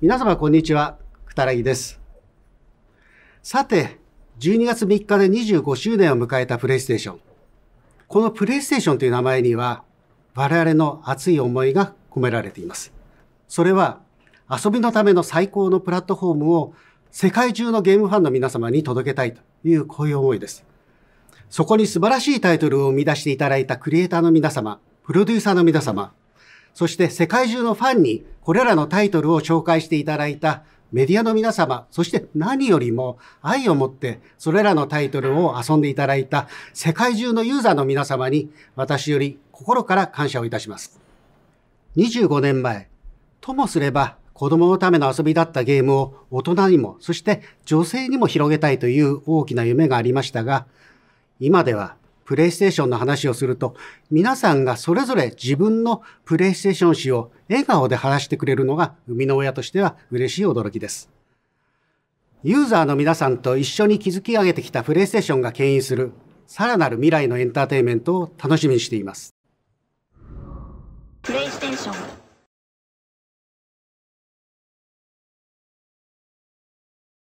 皆様こんにちは、くたらぎです。さて、12月3日で25周年を迎えたプレイステーション。このプレイステーションという名前には、我々の熱い思いが込められています。それは、遊びのための最高のプラットフォームを世界中のゲームファンの皆様に届けたいというこういう思いです。そこに素晴らしいタイトルを生み出していただいたクリエイターの皆様、プロデューサーの皆様、そして世界中のファンにこれらのタイトルを紹介していただいたメディアの皆様、そして何よりも愛を持ってそれらのタイトルを遊んでいただいた世界中のユーザーの皆様に私より心から感謝をいたします。25年前、ともすれば子供のための遊びだったゲームを大人にも、そして女性にも広げたいという大きな夢がありましたが、今ではプレイステーションの話をすると、皆さんがそれぞれ自分のプレイステーション史を笑顔で話してくれるのが生みの親としては嬉しい驚きです。ユーザーの皆さんと一緒に築き上げてきたプレイステーションが牽引する、さらなる未来のエンターテインメントを楽しみにしています。プレイステーション